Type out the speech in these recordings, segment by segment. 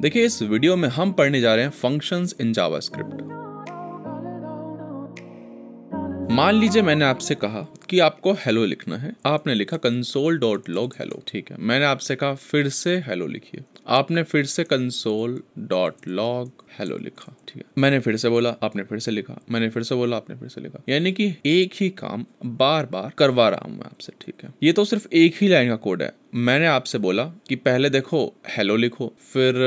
देखिए इस वीडियो में हम पढ़ने जा रहे हैं फंक्शंस इन जावास्क्रिप्ट मान लीजिए मैंने आपसे कहा कि आपको हेलो लिखना है आपने लिखा कंसोल डॉट लॉग हेलो ठीक है मैंने आपसे कहा फिर से हेलो लिखिए आपने फिर से कंसोल डॉट लॉग हेलो लिखा ठीक है मैंने फिर से बोला आपने फिर से लिखा मैंने फिर से बोला आपने फिर से लिखा यानी कि एक ही काम बार बार करवा रहा हूं मैं आपसे ठीक है ये तो सिर्फ एक ही लाइन का कोड है मैंने आपसे बोला कि पहले देखो हेलो लिखो फिर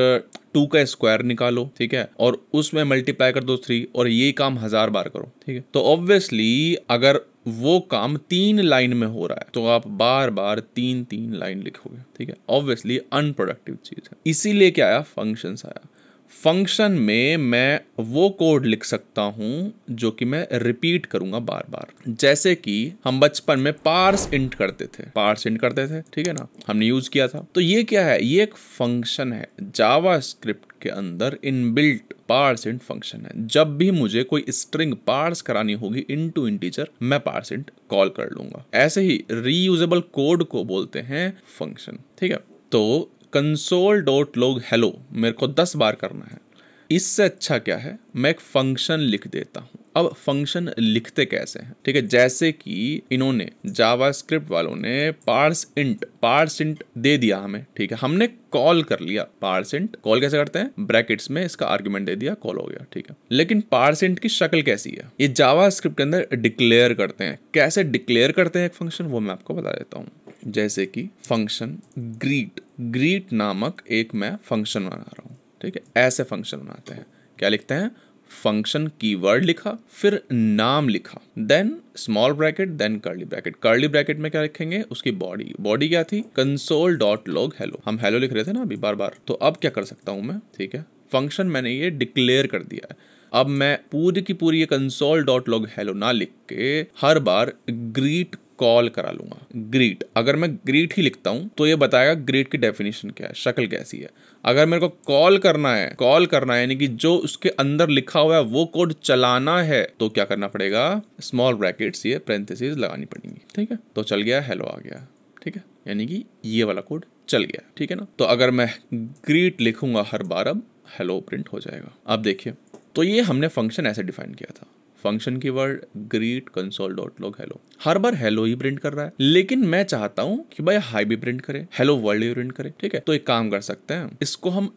टू का स्क्वायर निकालो ठीक है और उसमें मल्टीप्लाई कर दो थ्री और ये काम हजार बार करो ठीक है तो ऑब्वियसली अगर वो काम तीन लाइन में हो रहा है तो आप बार बार तीन तीन लाइन लिखोगे ठीक है ऑब्वियसली अनप्रोडक्टिव चीज़ है इसीलिए क्या आया फंक्शंस आया फंक्शन में मैं वो कोड लिख सकता हूँ जो कि मैं रिपीट करूंगा बार बार जैसे कि हम बचपन में पार्स इंट करते थे पार्स इंट करते थे ठीक है ना हमने यूज़ किया था तो ये क्या है ये एक फंक्शन है जावा स्क्रिप्ट के अंदर इनबिल्ट पार्स इंट फंक्शन है जब भी मुझे कोई स्ट्रिंग पार्स करानी होगी इन टू इंटीचर मैं पार्स इंट कॉल कर लूंगा ऐसे ही रीयूजेबल कोड को बोलते हैं फंक्शन ठीक है तो कंसोल डॉट लोग हेलो मेरे को दस बार करना है इससे अच्छा क्या है मैं एक फंक्शन लिख देता हूँ अब फंक्शन लिखते कैसे हैं ठीक है जैसे कि इन्होंने जावास्क्रिप्ट वालों ने पार्स इंट पार्स इंट दे दिया हमें ठीक है हमने कॉल कर लिया पार्स इंट कॉल कैसे करते हैं ब्रैकेट्स में इसका आर्ग्यूमेंट दे दिया कॉल हो गया ठीक है लेकिन पार्स इंट की शक्ल कैसी है ये जावास्क्रिप्ट के अंदर डिक्लेयर करते हैं कैसे डिक्लेयर करते हैं एक फंक्शन वो मैं आपको बता देता हूँ जैसे कि फंक्शन ग्रीट ग्रीट नामक एक मैं फंक्शन बना रहा हूँ ठीक है ऐसे फंक्शन बनाते हैं क्या लिखते हैं फंक्शन कीवर्ड लिखा फिर नाम लिखा then small bracket then curly bracket curly bracket में क्या लिखेंगे उसकी बॉडी बॉडी क्या थी कंसोल डॉट लॉग हेलो हम हेलो लिख रहे थे ना अभी बार बार तो अब क्या कर सकता हूँ मैं ठीक है फंक्शन मैंने ये डिक्लेयर कर दिया है अब मैं पूरी की पूरी ये कंसोल डॉट लॉग हेलो ना लिख के हर बार ग्रीट कॉल करा लूंगा ग्रीट अगर मैं ग्रीट ही लिखता हूँ तो ये बताएगा ग्रीट की डेफिनेशन क्या है शक्ल कैसी है अगर मेरे को कॉल करना है कॉल करना है यानी कि जो उसके अंदर लिखा हुआ है वो कोड चलाना है तो क्या करना पड़ेगा स्मॉल ब्रैकेट्स ये पेरेंथेसिस लगानी पड़ेंगी ठीक है तो चल गया हेलो आ गया ठीक है यानी कि ये वाला कोड चल गया ठीक है ना तो अगर मैं ग्रीट लिखूंगा हर बार अब हेलो प्रिंट हो जाएगा अब देखिए तो ये हमने फंक्शन ऐसे डिफाइन किया था function keyword greet console dot log hello हर बार हेलो ही प्रिंट कर रहा है लेकिन मैं चाहता हूँ कि भाई हाई भी प्रिंट करे हेलो वर्ल्ड ही प्रिंट करे ठीक है तो एक काम कर सकते हैं इसको हम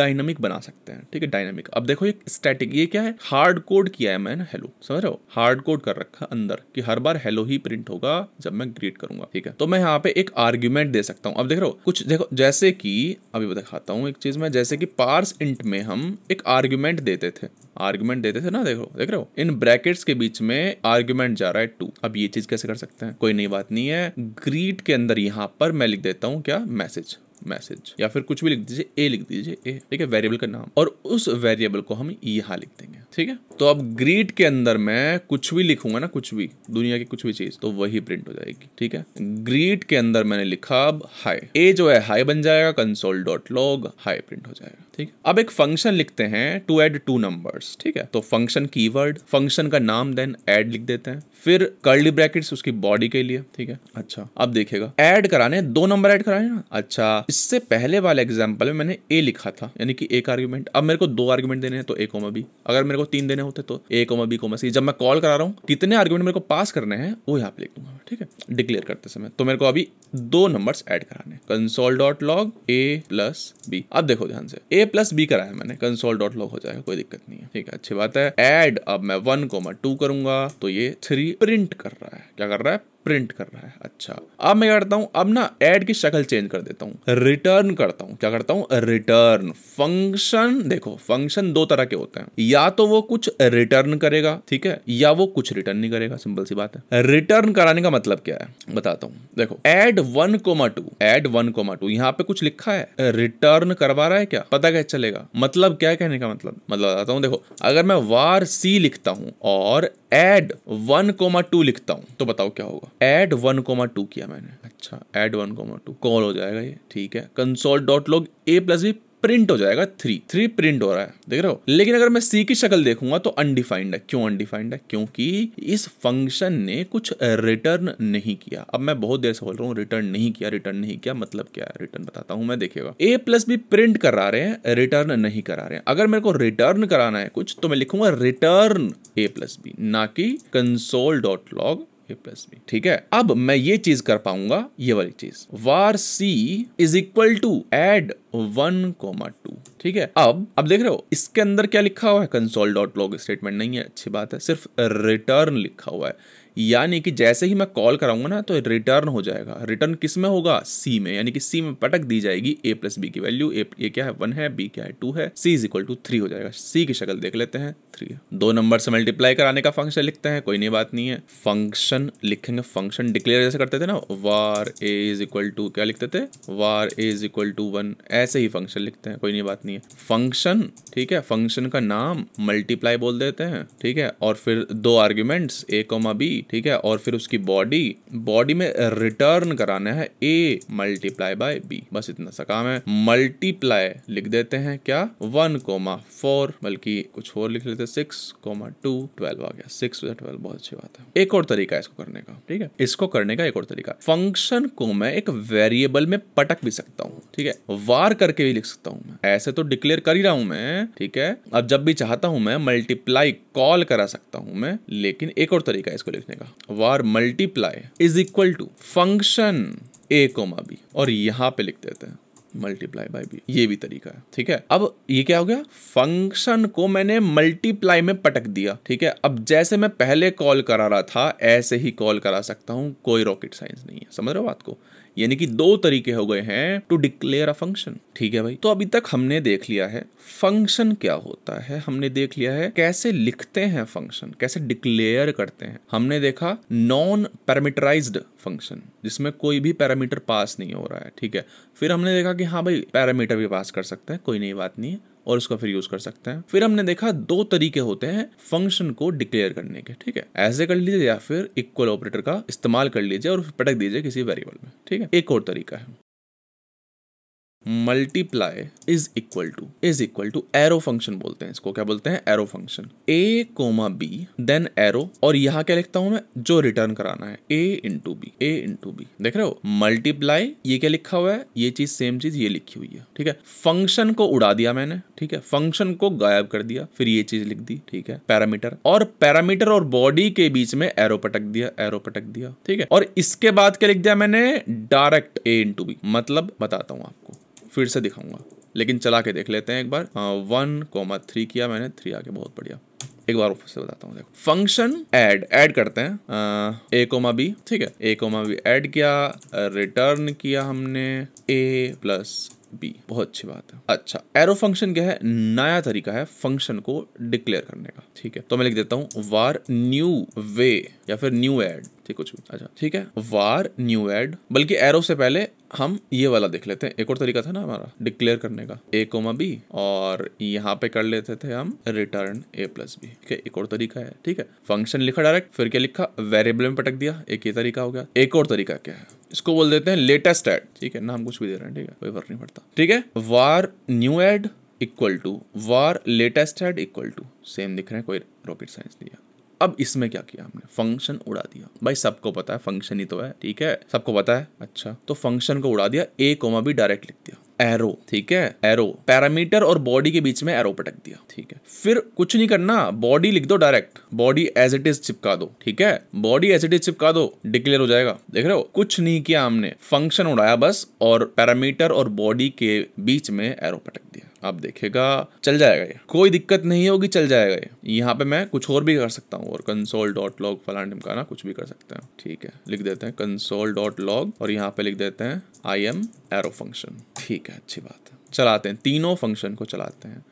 डायनामिक बना सकते हैं ठीक है डायनामिक अब देखो ये स्टैटिक ये क्या है हार्ड कोड किया है मैंने हेलो समझ रहे हो हार्ड कोड कर रखा अंदर की हर बार हेलो ही प्रिंट होगा जब मैं ग्रीट करूंगा ठीक है तो मैं यहाँ पे एक आर्ग्यूमेंट दे सकता हूँ अब देख रहे हो कुछ देखो जैसे कि अभी दिखाता हूँ एक चीज में जैसे कि पार्स इंट में हम एक आर्ग्यूमेंट देते थे आर्ग्यूमेंट देते थे ना देखो देख रहे हो इन ब्रेक ब्रैकेट्स के बीच में आर्ग्यूमेंट जा रहा है टू अब ये चीज कैसे कर सकते हैं कोई नई बात नहीं है ग्रीट के अंदर यहाँ पर मैं लिख देता हूँ क्या मैसेज मैसेज या फिर कुछ भी लिख दीजिए ए लिख दीजिए ए ठीक है वेरिएबल का नाम और उस वेरिएबल को हम यहाँ लिख देंगे ठीक है तो अब ग्रीट के अंदर मैं कुछ भी लिखूंगा ना कुछ भी दुनिया की कुछ भी चीज तो वही प्रिंट हो जाएगी ठीक है ग्रीट के अंदर मैंने लिखा अब हाई ए जो है हाई बन जाएगा console dot log hi print हो जाएगा ठीक अब एक फंक्शन लिखते हैं टू एड टू नंबर्स ठीक है तो फंक्शन कीवर्ड फंक्शन का नाम देन एड लिख देते हैं फिर कर्ली ब्रैकेट्स उसकी बॉडी के लिए ठीक है अच्छा अब देखेगा ऐड कराने दो नंबर ऐड कराने ना अच्छा इससे पहले वाले एग्जाम्पल में मैंने ए लिखा था यानी कि एक आर्ग्यूमेंट अब मेरे को दो आर्ग्यूमेंट देने हैं तो ए कोमा बी अगर मेरे को तीन देने होते तो a comma b comma c जब मैं कॉल करा रहा हूँ कितने आर्ग्यूमेंट मेरे को पास करने हैं वो यहाँ पे लिख दूंगा ठीक है डिक्लेयर करते समय तो मेरे को अभी दो नंबर ऐड कराने console dot log a plus b अब देखो ध्यान से ए प्लस बी कराया मैंने कंसोल डॉट लॉग हो जाएगा कोई दिक्कत नहीं है ठीक है अच्छी बात है एड अब मैं वन को मैं टू करूंगा तो ये थ्री प्रिंट कर रहा है क्या कर रहा है प्रिंट कर रहा है अच्छा अब मैं करता हूं अब ना ऐड की शक्ल चेंज कर देता हूं रिटर्न करता हूं क्या करता हूं रिटर्न फंक्शन देखो फंक्शन दो तरह के होते हैं या तो वो कुछ रिटर्न करेगा ठीक है या वो कुछ रिटर्न नहीं करेगा सिंपल सी बात है रिटर्न कराने का मतलब क्या है बताता हूं देखो add one comma two add one comma two यहाँ पे कुछ लिखा है रिटर्न करवा रहा है क्या पता क्या चलेगा मतलब क्या कहने का मतलब मतलब बताता हूँ देखो अगर मैं वार सी लिखता हूँ और एड वन कोमा टू लिखता हूँ तो बताओ क्या होगा एड वन कोमा टू किया मैंने अच्छा add one comma two call हो जाएगा ये ठीक है console dot log a plus भी प्रिंट हो जाएगा थ्री थ्री प्रिंट हो रहा है देख रहे हो लेकिन अगर मैं सी की शक्ल देखूंगा तो अनडिफाइंड है क्यों अनडिफाइंड है क्योंकि इस फंक्शन ने कुछ रिटर्न नहीं किया अब मैं बहुत देर से बोल रहा हूँ रिटर्न नहीं किया रिटर्न नहीं किया मतलब क्या है रिटर्न बताता हूँ मैं देखेगा ए प्लस बी प्रिंट करा रहे हैं रिटर्न नहीं करा रहे हैं अगर मेरे को रिटर्न कराना है कुछ तो मैं लिखूंगा रिटर्न ए प्लस बी ना कि console dot log a plus b ठीक है अब मैं ये चीज कर पाऊंगा ये वाली चीज var c is equal to add one comma two ठीक है अब अब देख रहे हो इसके अंदर क्या लिखा हुआ है कंसोल डॉट लॉग स्टेटमेंट नहीं है अच्छी बात है सिर्फ रिटर्न लिखा हुआ है यानी कि जैसे ही मैं कॉल कराऊंगा ना तो रिटर्न हो जाएगा रिटर्न किस में होगा सी में यानी कि सी में पटक दी जाएगी ए प्लस बी की वैल्यू ए, ए क्या है वन है बी क्या है टू है c is equal to three हो जाएगा सी की शक्ल देख लेते हैं थ्री दो नंबर से मल्टीप्लाई कराने का फंक्शन लिखते हैं कोई नहीं बात नहीं है फंक्शन लिखेंगे फंक्शन डिक्लेयर जैसे करते थे ना var a is equal to क्या लिखते थे var a is equal to one ऐसे ही फंक्शन लिखते हैं कोई नहीं बात नहीं है फंक्शन ठीक है फंक्शन का नाम मल्टीप्लाई बोल देते हैं ठीक है और फिर दो आर्ग्यूमेंट्स ए कोमा बी ठीक है और फिर उसकी बॉडी बॉडी में रिटर्न कराना है ए मल्टीप्लाई बाय बी बस इतना सा काम है मल्टीप्लाई लिख देते हैं क्या वन कोमा फोर बल्कि कुछ और लिख लेते सिक्स कोमा टू ट्वेल्व आ गया सिक्स ट्वेल्व बहुत अच्छी बात है एक और तरीका है इसको करने का ठीक है इसको करने का एक और तरीका फंक्शन को मैं एक वेरिएबल में पटक भी सकता हूँ ठीक है वार करके भी लिख सकता हूँ ऐसे तो डिक्लेयर कर ही रहा हूं मैं ठीक है अब जब भी चाहता हूं मैं मल्टीप्लाई कॉल करा सकता हूं मैं लेकिन एक और तरीका है इसको लिखने लिखने का var multiply is equal to function a comma b और यहां पे लिख देते हैं मल्टीप्लाई बाई बी ये भी तरीका है ठीक है अब ये क्या हो गया फंक्शन को मैंने मल्टीप्लाई में पटक दिया ठीक है अब जैसे मैं पहले कॉल करा रहा था ऐसे ही कॉल करा सकता हूं कोई रॉकेट साइंस नहीं है समझ रहे हो बात को यानी कि दो तरीके हो गए हैं टू डिक्लेयर अ फंक्शन ठीक है भाई तो अभी तक हमने देख लिया है फंक्शन क्या होता है हमने देख लिया है कैसे लिखते हैं फंक्शन कैसे डिक्लेयर करते हैं हमने देखा नॉन पैरामीटराइज फंक्शन जिसमें कोई भी पैरामीटर पास नहीं हो रहा है ठीक है फिर हमने देखा कि हाँ भाई पैरामीटर भी पास कर सकते हैं कोई नई बात नहीं है और उसका फिर यूज कर सकते हैं फिर हमने देखा दो तरीके होते हैं फंक्शन को डिक्लेयर करने के ठीक है ऐसे कर लीजिए या फिर इक्वल ऑपरेटर का इस्तेमाल कर लीजिए और पटक दीजिए किसी वेरिएबल में ठीक है एक और तरीका है multiply is equal to is equal to arrow function बोलते हैं इसको क्या बोलते हैं arrow function a comma b then arrow और यहाँ क्या लिखता हूं मैं जो रिटर्न कराना है a into b a into b देख रहे हो मल्टीप्लाई ये क्या लिखा हुआ है ये चीज सेम चीज ये लिखी हुई है ठीक है फंक्शन को उड़ा दिया मैंने ठीक है फंक्शन को गायब कर दिया फिर ये चीज लिख दी ठीक है पैरामीटर और पैरामीटर और बॉडी के बीच में एरो पटक दिया एरो पटक दिया ठीक है और इसके बाद क्या लिख दिया मैंने डायरेक्ट ए इंटू बी मतलब बताता हूँ आपको फिर से दिखाऊंगा लेकिन चला के देख लेते हैं एक बार वन कोमा थ्री किया मैंने थ्री आके बहुत बढ़िया एक बार ऑफिस से बताता हूँ देखो फंक्शन एड एड करते हैं ए कोमा बी ठीक है ए कोमा बी एड किया रिटर्न किया हमने ए प्लस बी बहुत अच्छी बात है अच्छा एरो फंक्शन क्या है नया तरीका है फंक्शन को डिक्लेयर करने का ठीक है तो मैं लिख देता हूँ वार न्यू वे या फिर न्यू एड थी कुछ भी अच्छा ठीक है वार न्यू एड बल्कि एरो से पहले हम ये वाला देख लेते हैं एक और तरीका था ना हमारा डिक्लेयर करने का ए कोमा बी और यहाँ पे कर लेते थे हम रिटर्न ए प्लस बी ठीक है एक और तरीका है ठीक है फंक्शन लिखा डायरेक्ट फिर क्या लिखा वेरिएबल में पटक दिया एक ये तरीका हो गया एक और तरीका क्या है इसको बोल देते हैं लेटेस्ट एड ठीक है नाम कुछ भी दे रहे हैं ठीक है कोई फर्क नहीं पड़ता ठीक है var new add equal to var latest add equal to same दिख रहे हैं कोई रॉकेट साइंस नहीं है अब इसमें क्या किया हमने फंक्शन उड़ा दिया भाई सबको पता है फंक्शन ही तो है ठीक है सबको पता है अच्छा तो फंक्शन को उड़ा दिया ए कोमा भी डायरेक्ट लिख दिया एरो ठीक है एरो पैरामीटर और बॉडी के बीच में एरो पटक दिया ठीक है फिर कुछ नहीं करना बॉडी लिख दो direct body as it is चिपका दो ठीक है बॉडी एज इट इज चिपका दो डिक्लेयर हो जाएगा देख रहे हो कुछ नहीं किया हमने फंक्शन उड़ाया बस और पैरामीटर और बॉडी के बीच में एरो पटक दिया आप देखेगा चल जाएगा ये कोई दिक्कत नहीं होगी चल जाएगा ये यहाँ पे मैं कुछ और भी कर सकता हूँ और कंसोल डॉट लॉग फलान ढिमकाना कुछ भी कर सकते हैं ठीक है लिख देते हैं कंसोल डॉट लॉग और यहाँ पे लिख देते हैं आई एम एरो फंक्शन ठीक है अच्छी बात है चलाते हैं तीनों फंक्शन को चलाते हैं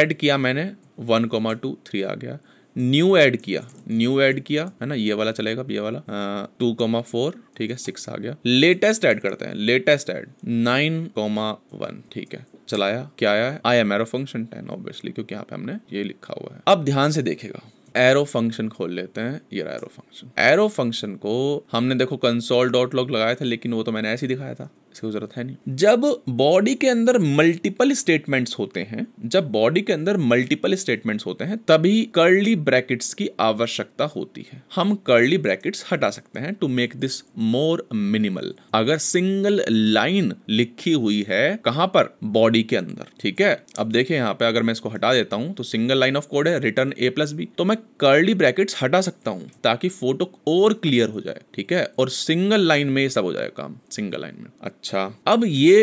ऐड किया मैंने वन कोमा टू थ्री आ गया न्यू ऐड किया न्यू ऐड किया है ना ये वाला चलेगा ये वाला टू कॉमा फोर ठीक है सिक्स आ गया लेटेस्ट ऐड करते हैं latest add nine comma one ठीक है चलाया क्या आया है I am arrow function ten obviously क्योंकि यहाँ पे हमने ये लिखा हुआ है अब ध्यान से देखेगा एरो फंक्शन खोल लेते हैं ये एरो फंक्शन एरो फंक्शन को हमने देखो कंसोल डॉट लॉग लगाया था लेकिन वो तो मैंने ऐसे ही दिखाया था इसकी ज़रूरत है नहीं जब बॉडी के अंदर मल्टीपल स्टेटमेंट्स होते हैं जब बॉडी के अंदर मल्टीपल स्टेटमेंट्स होते हैं तभी कर्ली ब्रैकेट्स की आवश्यकता होती है हम कर्ली ब्रैकेट्स हटा सकते हैं to make this more minimal अगर सिंगल लाइन लिखी हुई है कहां पर बॉडी के अंदर ठीक है अब देखिए यहाँ पे अगर मैं इसको हटा देता हूँ तो सिंगल लाइन ऑफ कोड है रिटर्न ए प्लस बी तो मैं कर्ली ब्रैकेट्स हटा सकता हूँ ताकि फोटो और क्लियर हो जाए ठीक है और सिंगल लाइन में ये सब हो जाएगा काम सिंगल लाइन में अच्छा अच्छा अब ये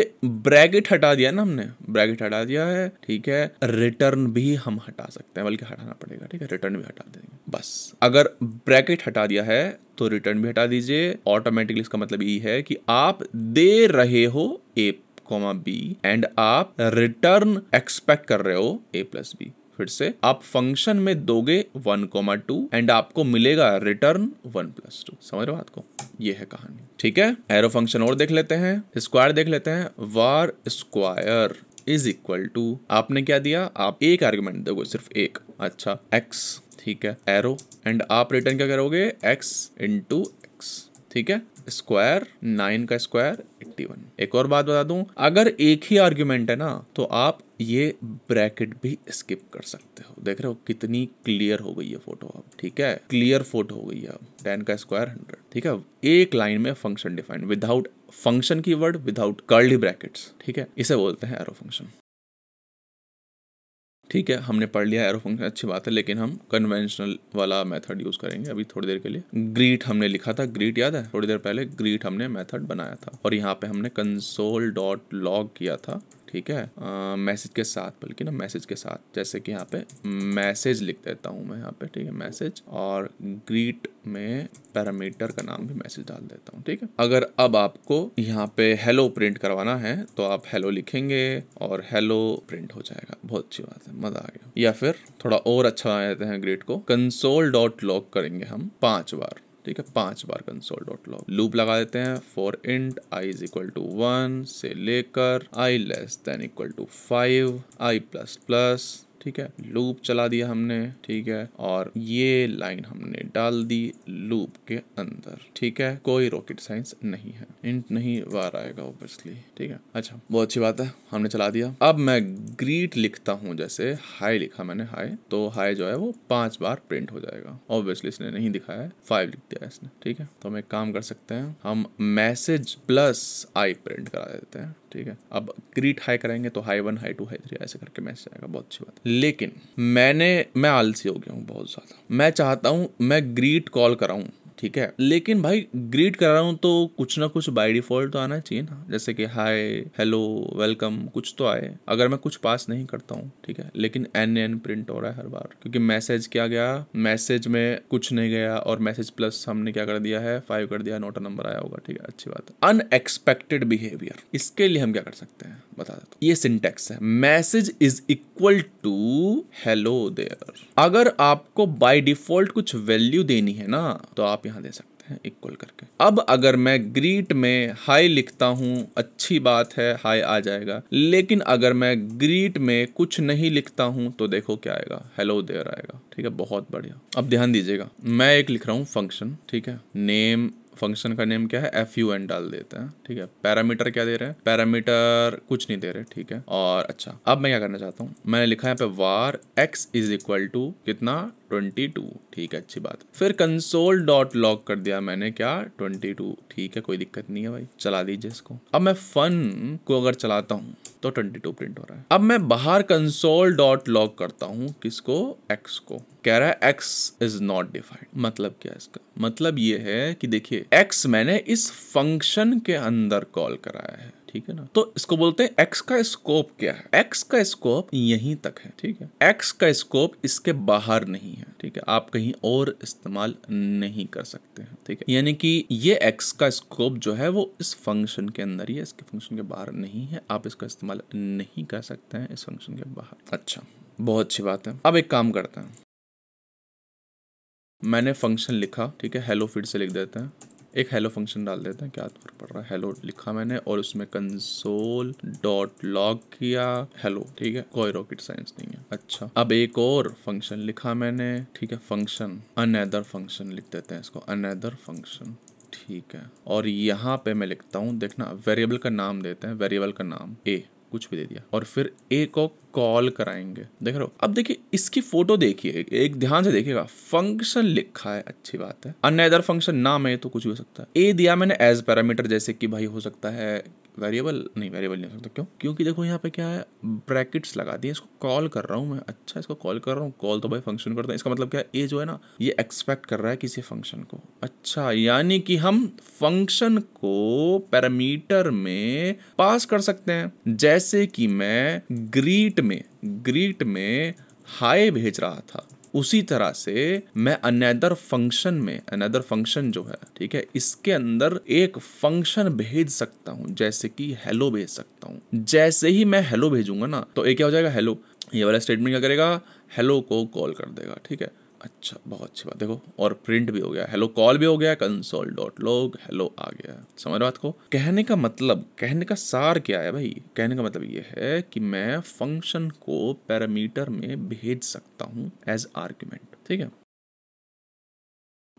ब्रैकेट हटा दिया ना हमने ब्रैकेट हटा दिया है ठीक है रिटर्न भी हम हटा सकते हैं बल्कि हटाना पड़ेगा ठीक है रिटर्न भी हटा देंगे बस अगर ब्रैकेट हटा दिया है तो रिटर्न भी हटा दीजिए ऑटोमेटिकली इसका मतलब ये है कि आप दे रहे हो ए कॉमा बी एंड आप रिटर्न एक्सपेक्ट कर रहे हो ए प्लस बी फिर से आप फंक्शन में दोगे वन कोमा टू एंड आपको मिलेगा रिटर्न वन प्लस टू समझ रहे बात को ये है कहानी ठीक है एरो फंक्शन और देख लेते हैं स्क्वायर देख लेते हैं var square is equal to आपने क्या दिया आप एक आर्ग्यूमेंट दोगे सिर्फ एक अच्छा एक्स ठीक है एरो एंड आप रिटर्न क्या करोगे एक्स इंटू एक्स ठीक है स्क्वायर नाइन का स्क्वायर एट्टी वन एक और बात बता दूं अगर एक ही आर्ग्यूमेंट है ना तो आप ये ब्रैकेट भी स्किप कर सकते हो देख रहे हो कितनी क्लियर हो गई है फोटो अब ठीक है क्लियर फोटो हो गई है अब टेन का स्क्वायर हंड्रेड ठीक है एक लाइन में function define without function keyword without curly brackets ठीक है इसे बोलते हैं एरो फंक्शन ठीक है हमने पढ़ लिया एरो फंक्शन अच्छी बात है लेकिन हम कन्वेंशनल वाला मेथड यूज करेंगे अभी थोड़ी देर के लिए ग्रीट हमने लिखा था ग्रीट याद है थोड़ी देर पहले ग्रीट हमने मेथड बनाया था और यहाँ पे हमने कंसोल डॉट लॉग किया था ठीक है मैसेज के साथ बल्कि ना मैसेज के साथ जैसे कि यहाँ पे मैसेज लिख देता हूँ मैं यहाँ पे ठीक है मैसेज और ग्रीट में पैरामीटर का नाम भी मैसेज डाल देता हूँ ठीक है अगर अब आपको यहाँ पे हेलो प्रिंट करवाना है तो आप हेलो लिखेंगे और हेलो प्रिंट हो जाएगा बहुत अच्छी बात है मजा आ गया या फिर थोड़ा और अच्छा बना देते हैं ग्रीट को कंसोल डॉट लॉक करेंगे हम पांच बार ठीक है पांच बार कंसोल डॉट लॉग लूप लगा देते हैं for int i is equal to one से लेकर i less than equal to five i plus plus ठीक है लूप चला दिया हमने ठीक है और ये लाइन हमने डाल दी लूप के अंदर ठीक है कोई रॉकेट साइंस नहीं है इंट नहीं वार आएगा ऑब्वियसली ठीक है अच्छा बहुत अच्छी बात है हमने चला दिया अब मैं ग्रीट लिखता हूँ जैसे हाई लिखा मैंने हाई तो हाई जो है वो पांच बार प्रिंट हो जाएगा ऑब्वियसली इसने नहीं दिखाया है फाइव लिख दिया इसने ठीक है तो हम एक काम कर सकते हैं हम मैसेज प्लस आई प्रिंट करा देते हैं ठीक है अब ग्रीट हाई करेंगे तो hi one hi two hi three ऐसे करके मैसेज आएगा बहुत अच्छी बात लेकिन मैंने मैं आलसी हो गया हूँ बहुत ज़्यादा मैं चाहता हूँ मैं ग्रीट कॉल कराऊँ ठीक है लेकिन भाई ग्रीट कर रहा हूँ तो कुछ ना कुछ बाई डिफॉल्ट तो आना चाहिए ना जैसे कि हाय हेलो वेलकम कुछ तो आए अगर मैं कुछ पास नहीं करता हूँ ठीक है लेकिन एन एन प्रिंट हो रहा है हर बार क्योंकि मैसेज क्या गया मैसेज में कुछ नहीं गया और मैसेज प्लस हमने क्या कर दिया है फाइव कर दिया नोटा नंबर आया होगा ठीक है अच्छी बात अनएक्सपेक्टेड बिहेवियर इसके लिए हम क्या कर सकते हैं बता देता हूँ ये सिंटेक्स है message is equal to hello there अगर आपको बाय डिफॉल्ट कुछ वैल्यू देनी है ना तो आप यहाँ दे सकते हैं इक्वल करके अब अगर मैं ग्रीट में हाई लिखता हूँ अच्छी बात है हाई आ जाएगा लेकिन अगर मैं ग्रीट में कुछ नहीं लिखता हूँ तो देखो क्या आएगा हेलो देयर आएगा ठीक है बहुत बढ़िया अब ध्यान दीजिएगा मैं एक लिख रहा हूँ फंक्शन ठीक है नेम फंक्शन का नेम क्या है एफ यू एन डाल देते हैं ठीक है पैरामीटर क्या दे रहे हैं पैरामीटर कुछ नहीं दे रहे ठीक है और अच्छा अब मैं क्या करना चाहता हूँ मैंने लिखा है यहाँ पे var x is equal to कितना 22 ठीक है अच्छी बात फिर कंसोल डॉट लॉक कर दिया मैंने क्या 22 ठीक है कोई दिक्कत नहीं है भाई चला दीजिए इसको अब मैं फन को अगर चलाता हूँ तो 22 प्रिंट हो रहा है अब मैं बाहर कंसोल डॉट लॉक करता हूँ किसको एक्स को कह रहा है एक्स इज नॉट डिफाइंड मतलब क्या इसका मतलब ये है कि देखिए एक्स मैंने इस फंक्शन के अंदर कॉल कराया है ठीक है ना तो इसको बोलते हैं एक्स का स्कोप क्या है एक्स का स्कोप यहीं तक है ठीक है एक्स का स्कोप इसके बाहर नहीं है ठीक है आप कहीं और इस्तेमाल नहीं कर सकते हैं ठीक है यानी कि ये एक्स का स्कोप जो है वो इस फंक्शन के अंदर ही है इसके फंक्शन के बाहर नहीं है आप इसका इस्तेमाल नहीं कर सकते हैं इस फंक्शन के बाहर अच्छा बहुत अच्छी बात है अब एक काम करते हैं मैंने फंक्शन लिखा ठीक है हेलो फिर से लिख देते हैं एक हेलो फंक्शन डाल देते हैं क्या फर्क पड़ रहा है हेलो लिखा मैंने और उसमें कंसोल डॉट लॉग किया हेलो ठीक है कोई रॉकेट साइंस नहीं है अच्छा अब एक और फंक्शन लिखा मैंने ठीक है फंक्शन अनदर फंक्शन लिख देते हैं इसको अनदर फंक्शन ठीक है और यहाँ पे मैं लिखता हूँ देखना वेरिएबल का नाम देते हैं वेरिएबल का नाम ए कुछ भी दे दिया और फिर ए को कॉल कराएंगे देख रहे हो अब देखिए इसकी फोटो देखिए एक ध्यान से देखिएगा फंक्शन लिखा है अच्छी बात है अन्य अदर फंक्शन नाम है तो कुछ भी हो सकता है ए दिया मैंने एज पैरामीटर जैसे कि भाई हो सकता है वेरिएबल नहीं वेरिएबल नहीं हो सकता क्यों क्योंकि देखो यहाँ पे क्या है ब्रैकेट्स लगा दिए इसको कॉल कर रहा हूँ मैं अच्छा इसको कॉल कर रहा हूँ कॉल तो भाई फंक्शन करता है इसका मतलब क्या है ये जो है ना ये एक्सपेक्ट कर रहा है किसी फंक्शन को अच्छा यानी कि हम फंक्शन को पैरामीटर में पास कर सकते हैं जैसे कि मैं ग्रीट में ग्रीट में हाई भेज रहा था उसी तरह से मैं अनदर फंक्शन में अनदर फंक्शन जो है ठीक है इसके अंदर एक फंक्शन भेज सकता हूँ जैसे कि हेलो भेज सकता हूँ जैसे ही मैं हेलो भेजूंगा ना तो एक क्या हो जाएगा हेलो ये वाला स्टेटमेंट क्या करेगा हेलो को कॉल कर देगा ठीक है अच्छा बहुत अच्छी बात देखो और प्रिंट भी हो गया हेलो कॉल भी हो गया कंसोल डॉट लॉग हेलो आ गया समझ बात को कहने का मतलब कहने का सार क्या है भाई कहने का मतलब ये है कि मैं फंक्शन को पैरामीटर में भेज सकता हूँ एज आर्ग्यूमेंट ठीक है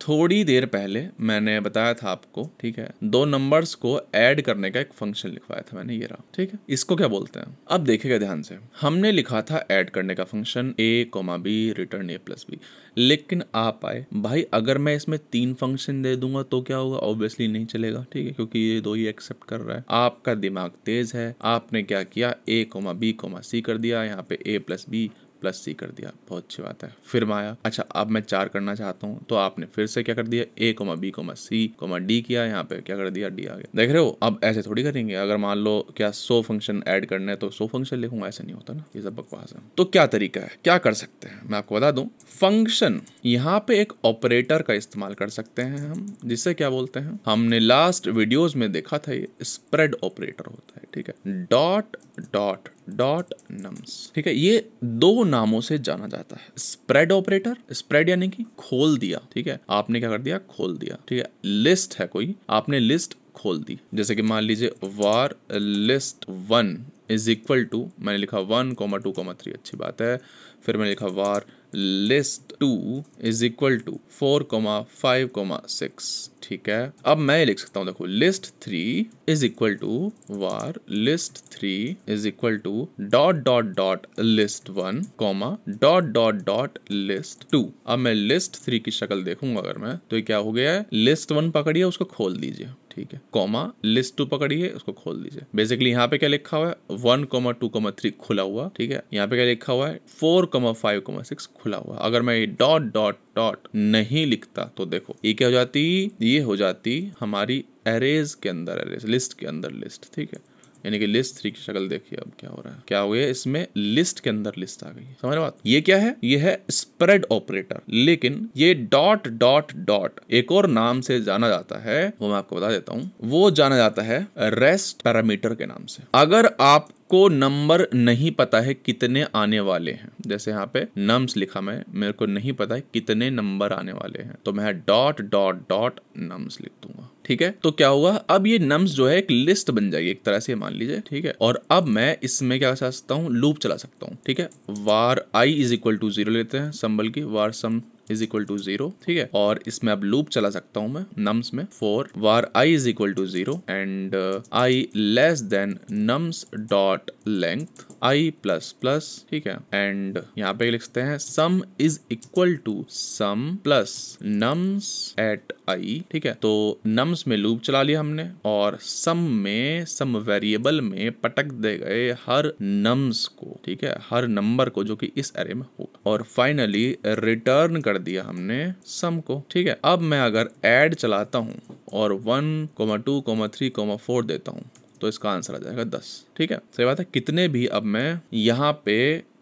थोड़ी देर पहले मैंने बताया था आपको ठीक है दो नंबर्स को ऐड करने का एक फंक्शन लिखवाया था मैंने ये रहा ठीक है इसको क्या बोलते हैं अब देखिएगा ध्यान से हमने लिखा था ऐड करने का function a comma b return a plus b लेकिन आप आए भाई अगर मैं इसमें तीन फंक्शन दे दूंगा तो क्या होगा ऑब्वियसली नहीं चलेगा ठीक है क्योंकि ये दो ही एक्सेप्ट कर रहा है आपका दिमाग तेज है आपने क्या किया a comma b comma c कर दिया यहाँ पे a plus b plus c कर दिया बहुत अच्छी बात है फिर माया अच्छा अब मैं चार करना चाहता हूँ तो आपने फिर से क्या कर दिया a comma b comma c comma d किया यहाँ पे क्या कर दिया डी आ गया देख रहे हो अब ऐसे थोड़ी करेंगे अगर मान लो क्या सो फंक्शन ऐड करना है तो सो फंक्शन लिखूंगा ऐसा नहीं होता ना ये सब बकवास है तो क्या तरीका है क्या कर सकते हैं मैं आपको बता दू फंक्शन यहाँ पे एक ऑपरेटर का इस्तेमाल कर सकते हैं हम जिससे क्या बोलते हैं हमने लास्ट वीडियोज में देखा था ये स्प्रेड ऑपरेटर होता है ठीक है डॉट डॉट डॉट नम्स ठीक है ये दो नामों से जाना जाता है स्प्रेड ऑपरेटर स्प्रेड यानी कि खोल दिया ठीक है आपने क्या कर दिया खोल दिया ठीक है लिस्ट है कोई आपने लिस्ट खोल दी जैसे कि मान लीजिए var list one is equal to मैंने लिखा one comma two comma three अच्छी बात है फिर मैंने लिखा var list two is equal to four comma five comma six ठीक है अब मैं लिख सकता हूं देखो list three is equal to var list three is equal to dot dot dot list one comma dot dot dot list two अब मैं लिस्ट थ्री की शक्ल देखूंगा अगर मैं तो ये क्या हो गया है लिस्ट वन पकड़िए उसको खोल दीजिए ठीक है कॉमा लिस्ट टू पकड़िए उसको खोल दीजिए बेसिकली यहाँ पे क्या लिखा हुआ है one comma two comma three खुला हुआ ठीक है यहाँ पे क्या लिखा हुआ है four comma five comma six खुला हुआ अगर मैं ये डॉट डॉट डॉट नहीं लिखता तो देखो ये क्या हो जाती ये हो जाती हमारी एरेज के अंदर एरेज लिस्ट के अंदर लिस्ट ठीक है यानी कि लिस्ट थ्री की शक्ल देखिए अब क्या हो रहा है क्या हो गया इसमें लिस्ट के अंदर लिस्ट आ गई है समझ बात ये क्या है ये है स्प्रेड ऑपरेटर लेकिन ये डॉट डॉट डॉट एक और नाम से जाना जाता है वो मैं आपको बता देता हूँ वो जाना जाता है रेस्ट पैरामीटर के नाम से अगर आप को नंबर नहीं पता है कितने आने वाले हैं जैसे यहाँ पे नम्स लिखा मैं मेरे को नहीं पता है कितने नंबर आने वाले हैं तो मैं डॉट डॉट डॉट नम्स लिख दूंगा ठीक है तो क्या हुआ अब ये नम्स जो है एक लिस्ट बन जाएगी एक तरह से मान लीजिए ठीक है और अब मैं इसमें क्या कर सकता हूँ लूप चला सकता हूँ ठीक है var i is equal to zero लेते हैं संबल की var sum is equal to zero ठीक है और इसमें अब लूप चला सकता हूं मैं नम्स में for var i is equal to zero and i less than nums dot length i plus plus ठीक है एंड यहाँ पे लिखते हैं sum is equal to sum plus nums at i ठीक है तो नम्स में लूप चला लिया हमने और सम में सम वेरिएबल में पटक दे गए हर नम्स को ठीक है हर नंबर को जो कि इस एरे में होगा और फाइनली रिटर्न कर दिया हमने सम को ठीक है अब मैं अगर एड चलाता हूँ और one comma two comma three comma four देता हूँ तो इसका आंसर आ जाएगा दस ठीक है सही बात है कितने भी अब मैं यहाँ पे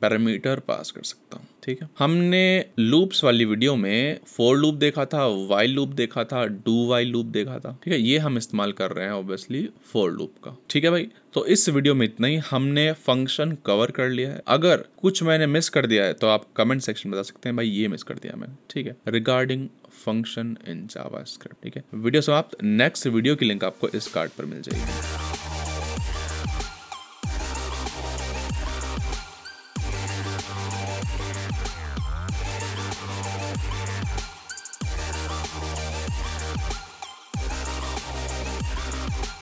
पैरामीटर पास कर सकता हूँ ठीक है हमने लूप्स वाली वीडियो में फोर लूप देखा था वाइल लूप देखा था डू वाइल लूप देखा था ठीक है ये हम इस्तेमाल कर रहे हैं ऑब्वियसली फोर लूप का ठीक है भाई तो इस वीडियो में इतना ही हमने फंक्शन कवर कर लिया है अगर कुछ मैंने मिस कर दिया है तो आप कमेंट सेक्शन में बता सकते हैं भाई ये मिस कर दिया मैंने ठीक है रिगार्डिंग फंक्शन इन जावास्क्रिप्ट ठीक है वीडियो समाप्त नेक्स्ट वीडियो की लिंक आपको इस कार्ड पर मिल जाएगी